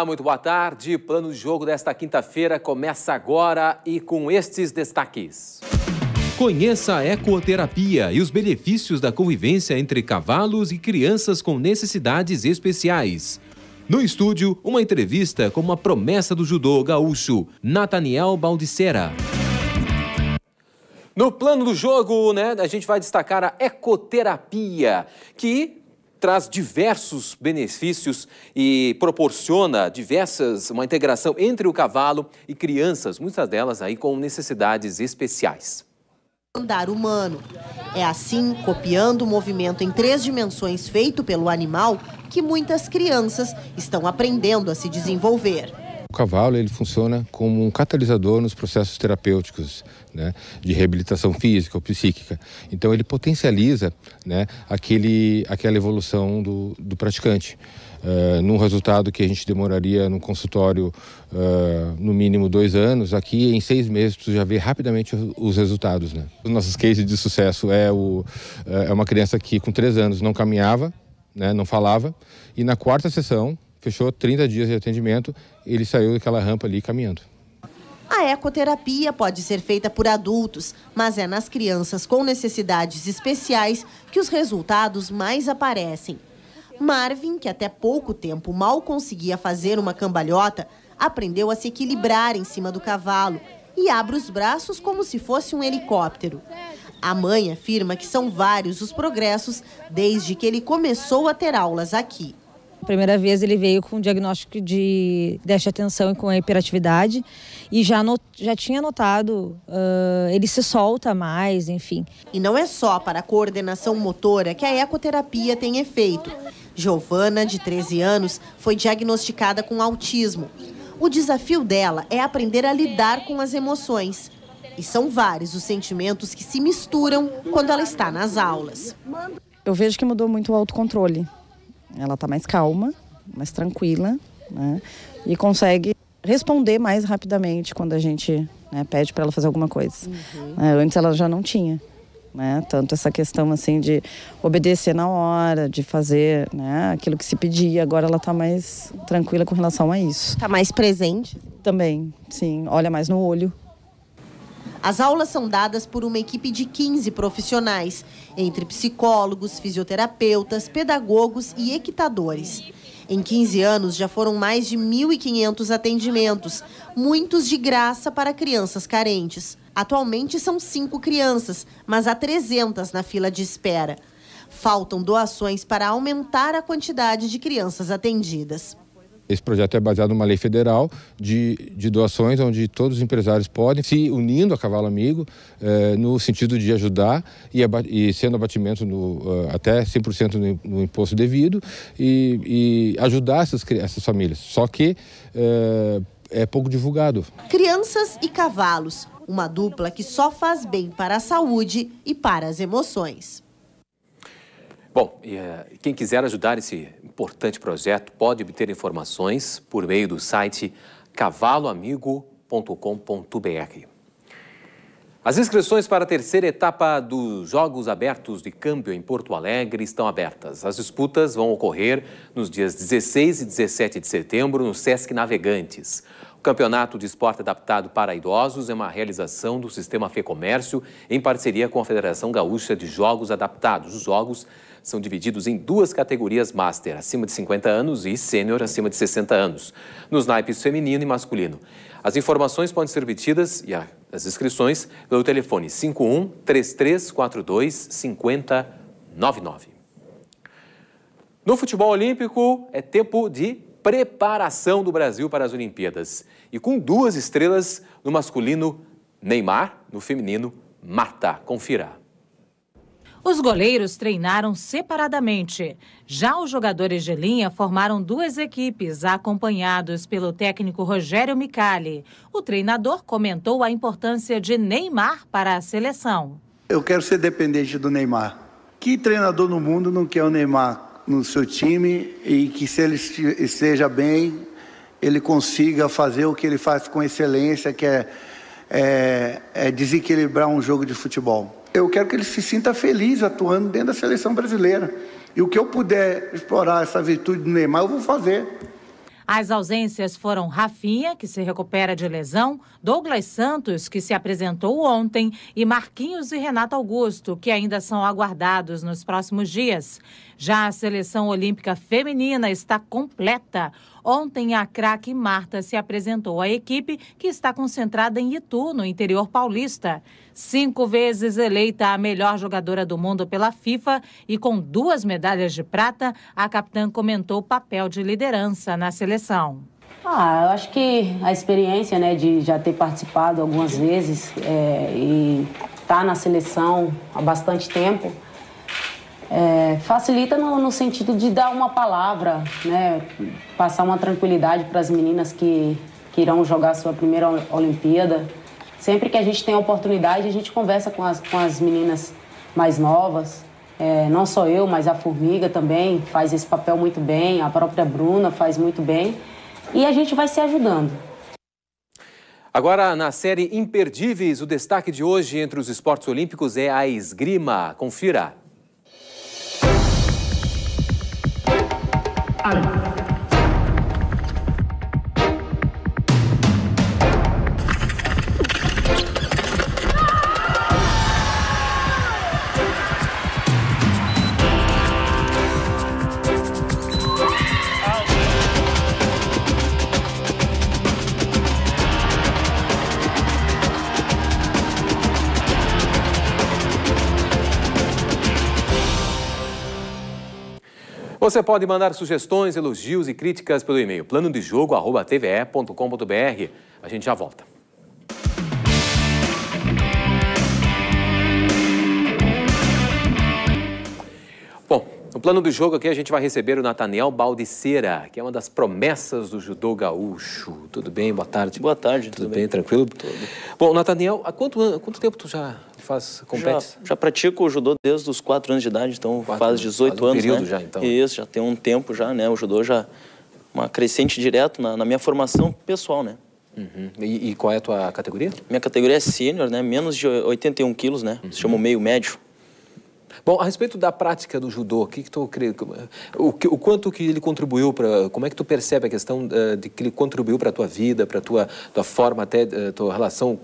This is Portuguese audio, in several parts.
Olá, muito boa tarde. Plano de jogo desta quinta-feira começa agora e com estes destaques. Conheça a ecoterapia e os benefícios da convivência entre cavalos e crianças com necessidades especiais. No estúdio, uma entrevista com uma promessa do judô gaúcho, Nathaniel Baldicera. No plano do jogo, né, a gente vai destacar a ecoterapia, que traz diversos benefícios e proporciona diversas uma integração entre o cavalo e crianças, muitas delas aí com necessidades especiais. Andar humano. É assim, copiando o movimento em três dimensões feito pelo animal, que muitas crianças estão aprendendo a se desenvolver. O cavalo ele funciona como um catalisador nos processos terapêuticos, né, de reabilitação física ou psíquica. Então ele potencializa, né, aquele, aquela evolução do, do praticante. Uh, num resultado que a gente demoraria no consultório uh, no mínimo dois anos, aqui em seis meses tu já vê rapidamente os resultados. Né? Os nossos cases de sucesso é, o, uh, é uma criança que com três anos não caminhava, né, não falava, e na quarta sessão fechou 30 dias de atendimento, ele saiu daquela rampa ali caminhando. A ecoterapia pode ser feita por adultos, mas é nas crianças com necessidades especiais que os resultados mais aparecem. Marvin, que até pouco tempo mal conseguia fazer uma cambalhota, aprendeu a se equilibrar em cima do cavalo e abre os braços como se fosse um helicóptero. A mãe afirma que são vários os progressos desde que ele começou a ter aulas aqui. A primeira vez ele veio com um diagnóstico de déficit de atenção e com hiperatividade e já, not, já tinha notado, uh, ele se solta mais, enfim. E não é só para a coordenação motora que a ecoterapia tem efeito. Giovana, de 13 anos, foi diagnosticada com autismo. O desafio dela é aprender a lidar com as emoções. E são vários os sentimentos que se misturam quando ela está nas aulas. Eu vejo que mudou muito o autocontrole ela está mais calma, mais tranquila, né? E consegue responder mais rapidamente quando a gente né, pede para ela fazer alguma coisa. Uhum. Né, antes ela já não tinha. Né? Tanto essa questão assim de obedecer na hora, de fazer né, aquilo que se pedia, agora ela está mais tranquila com relação a isso. Está mais presente? Também, sim. Olha mais no olho, as aulas são dadas por uma equipe de 15 profissionais, entre psicólogos, fisioterapeutas, pedagogos e equitadores. Em 15 anos já foram mais de 1.500 atendimentos, muitos de graça para crianças carentes. Atualmente são cinco crianças, mas há 300 na fila de espera. Faltam doações para aumentar a quantidade de crianças atendidas. Esse projeto é baseado numa lei federal de, de doações, onde todos os empresários podem, se unindo a Cavalo Amigo, eh, no sentido de ajudar e, e sendo abatimento no, uh, até 100% no, no, imposto devido e, e ajudar essas, essas, famílias. Só que eh, é pouco divulgado. Crianças e cavalos, uma dupla que só faz bem para a saúde e para as emoções. Bom, e, uh, quem quiser ajudar esse importante projeto pode obter informações por meio do site cavaloamigo.com.br. As inscrições para a terceira etapa dos Jogos Abertos de Câmbio em Porto Alegre estão abertas. As disputas vão ocorrer nos dias 16 e 17 de setembro no Sesc Navegantes. O Campeonato de Esporte Adaptado para Idosos é uma realização do Sistema Fê Comércio em parceria com a Federação Gaúcha de Jogos Adaptados. Os jogos são divididos em duas categorias Master, acima de 50 anos e Sênior, acima de 60 anos, nos naipes feminino e masculino. As informações podem ser obtidas e as inscrições pelo telefone 51 3342 5099. No futebol olímpico, é tempo de preparação do Brasil para as Olimpíadas. E com duas estrelas no masculino, Neymar, no feminino, Mata. Confira. Os goleiros treinaram separadamente. Já os jogadores de linha formaram duas equipes, acompanhados pelo técnico Rogério Micali. O treinador comentou a importância de Neymar para a seleção. Eu quero ser dependente do Neymar. Que treinador no mundo não quer o Neymar? no seu time e que se ele esteja bem, ele consiga fazer o que ele faz com excelência, que é, é, é desequilibrar um jogo de futebol. Eu quero que ele se sinta feliz atuando dentro da seleção brasileira. E o que eu puder explorar essa virtude do Neymar, eu vou fazer. As ausências foram Rafinha, que se recupera de lesão, Douglas Santos, que se apresentou ontem, e Marquinhos e Renato Augusto, que ainda são aguardados nos próximos dias. Já a seleção olímpica feminina está completa. Ontem, a craque Marta se apresentou à equipe que está concentrada em Itu, no interior paulista. Cinco vezes eleita a melhor jogadora do mundo pela FIFA e com duas medalhas de prata, a capitã comentou o papel de liderança na seleção. Ah, eu acho que a experiência né, de já ter participado algumas vezes é, e estar tá na seleção há bastante tempo é, facilita no, no, sentido de dar uma palavra, né? passar uma tranquilidade para as meninas que, que irão jogar sua primeira Olimpíada. Sempre que a gente tem a oportunidade, a gente conversa com as, com as meninas mais novas. É, não só eu, mas a Formiga também faz esse papel muito bem, a própria Bruna faz muito bem. E a gente vai se ajudando. Agora, na série Imperdíveis, o destaque de hoje entre os esportes olímpicos é a esgrima. Confira. ¡Ale! Você pode mandar sugestões, elogios e críticas pelo e-mail plano de jogo tve.com.br. A gente já volta. Bom, no plano do jogo aqui, a gente vai receber o Nathaniel Baldiceira, que é uma das promessas do judô gaúcho. Tudo bem? Boa tarde. Boa tarde. Tudo, tudo bem? bem? Tranquilo? Tudo. Bom, Nathaniel, há quanto, há quanto tempo tu já faz competes? Já, já, pratico o judô desde os 4 anos de idade, então quatro, faz 18 faz um anos, período né? já, então. Isso, já tem um tempo já, né? O judô já... Uma crescente direto na, na minha formação pessoal, né? Uhum. E, e, qual é a tua categoria? Minha categoria é sênior, né? Menos de 81 quilos, né? Uhum. Se chama uhum. meio médio. Bom, a respeito da prática do judô, o que, que tu crê, o, o, quanto que ele contribuiu para, como é que tu percebe a questão uh, de que ele contribuiu para a tua vida, para a tua, tua forma até, uh, tua relação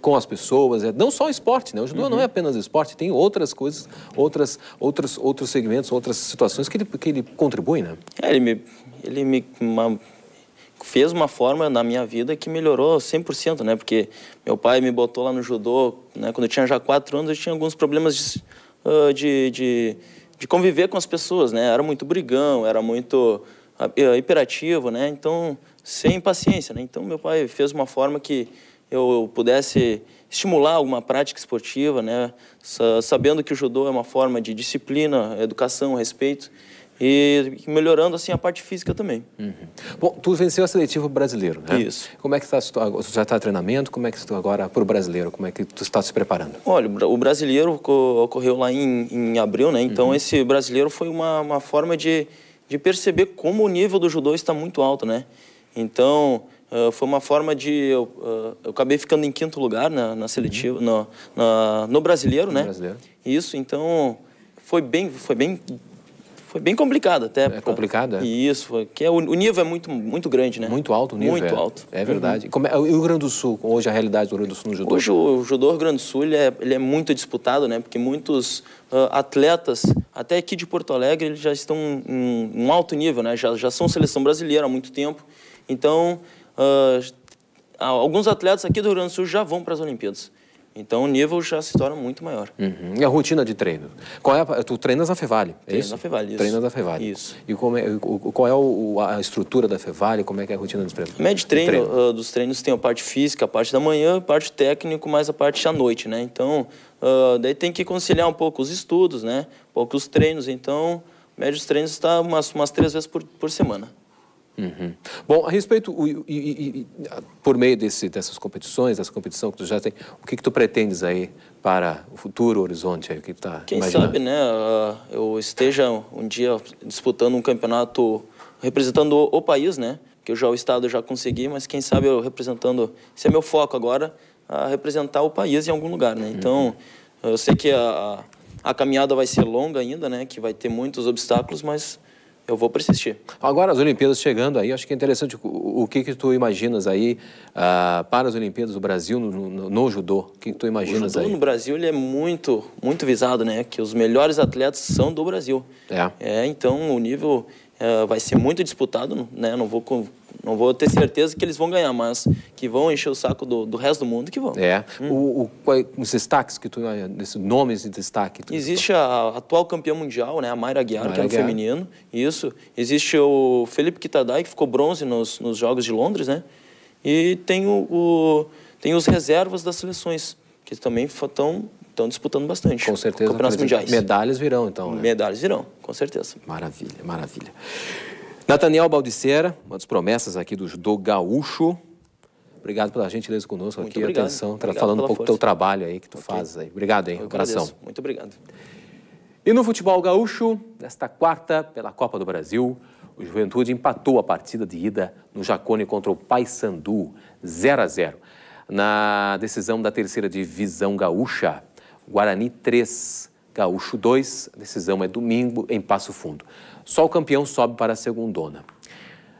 com as pessoas, é, não só esporte, né? O judô uhum. não é uhum. apenas esporte, tem outras coisas, outras, outras, outros segmentos, outras situações que ele, que ele contribui, né? É, ele me, ele me uma, fez uma forma na minha vida que melhorou 100%, né? Porque meu pai me botou lá no judô, né? Quando eu tinha já quatro anos, eu tinha alguns problemas de uh, de, de, de, conviver com as pessoas, né? Era muito brigão, era muito uh, hiperativo, né? Então, sem paciência, né? Então, meu pai fez uma forma que eu pudesse estimular alguma prática esportiva, né? Sabendo que o judô é uma forma de disciplina, educação, respeito e melhorando assim a parte física também. Uhum. Bom, tu venceu a seletiva brasileiro, né? Isso. Como é que está tu já está treinamento? Como é que tu agora para o brasileiro? Como é que tu está se preparando? Olha, o brasileiro ocorreu lá em, em abril, né? Então uhum. esse brasileiro foi uma, uma forma de, de perceber como o nível do judô está muito alto, né? Então Uh, foi uma forma de eu, uh, eu acabei ficando em quinto lugar na, na seletiva uhum. no, na, no brasileiro no né brasileiro. isso então foi bem foi bem foi bem complicado até. É complicado, é. Isso, foi, que é, o, nível é muito, muito grande, né? Muito alto o nível. Muito é. alto. É verdade. Uhum. Como é, e o Rio Grande do Sul, hoje a realidade do Rio Grande do Sul no judô? Hoje o, o judô Rio Grande do Sul ele é, ele é muito disputado, né? Porque muitos uh, atletas, até aqui de Porto Alegre, eles já estão em um alto nível, né? Já, já são seleção brasileira há muito tempo. Então, uh, alguns atletas aqui do Rio Grande do Sul já vão para as Olimpíadas. Então o nível já se torna muito maior. Uhum. E a rotina de treino? Qual é a, tu treinas na Fevale, é Treino isso? na Fevale, isso. Treinas na Fevale. Isso. E como é, o, qual é o, a estrutura da Fevale, como é que é a rotina dos treinos? Médio treino, treino. Uh, dos treinos tem a parte física, a parte da manhã, a parte técnico, mais a parte à noite, né? Então, uh, daí tem que conciliar um pouco os estudos, né? Um pouco os treinos, então, médio dos treinos está umas, umas três vezes por, por semana. Uhum. Bom, a respeito, e, e, e, por meio desse, dessas competições, dessa competição que tu já tem, o que, que tu pretendes aí para o futuro horizonte aí, o que tu tá Quem imaginando? sabe, né, ah, eu esteja um dia disputando um campeonato representando o, país, né, que eu já o estado já consegui, mas quem sabe eu representando, esse é meu foco agora, a representar o país em algum lugar, né, então uhum. eu sei que a, a caminhada vai ser longa ainda, né, que vai ter muitos obstáculos, mas eu vou persistir. Agora, as Olimpíadas chegando aí, acho que é interessante o, o que, que tu imaginas aí uh, para as Olimpíadas do Brasil no, no, no, judô. O que, que tu imaginas o judô aí? no Brasil ele é muito, muito visado, né? Que os melhores atletas são do Brasil. É. é então, o nível uh, vai ser muito disputado, né? Não vou não vou ter certeza que eles vão ganhar, mas que vão encher o saco do, do resto do mundo que vão. É. Hum. O, o, é, os destaques que tu. Ah, Esses nomes de destaque. Existe a, a atual campeã mundial, né? A Mayra Guiar, que era é Guiar. feminino. Isso. Existe o Felipe Kitadai, que ficou bronze nos, nos Jogos de Londres, né? E tem, o, o tem os reservas das seleções, que também estão estão disputando bastante. Com certeza. Campeonatos mundiais. Medalhas virão, então. Né? Medalhas virão, com certeza. Maravilha, maravilha. Nathaniel Baldiceira, uma das promessas aqui do Judô Gaúcho. Obrigado pela gentileza conosco Muito aqui, obrigado. atenção, tá obrigado falando um pouco força. do teu trabalho aí que tu okay. fazes aí. Obrigado, hein, coração. Muito obrigado. E no futebol gaúcho, nesta quarta, pela Copa do Brasil, o Juventude empatou a partida de ida no Jacone contra o Paysandu, 0 a 0. Na decisão da terceira divisão gaúcha, Guarani 3, Gaúcho 2. A decisão é domingo em Passo Fundo. Só o campeão sobe para a segundona.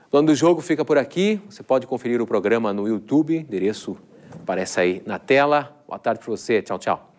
O plano do jogo fica por aqui. Você pode conferir o programa no YouTube. O endereço aparece aí na tela. Boa tarde para você. Tchau, tchau.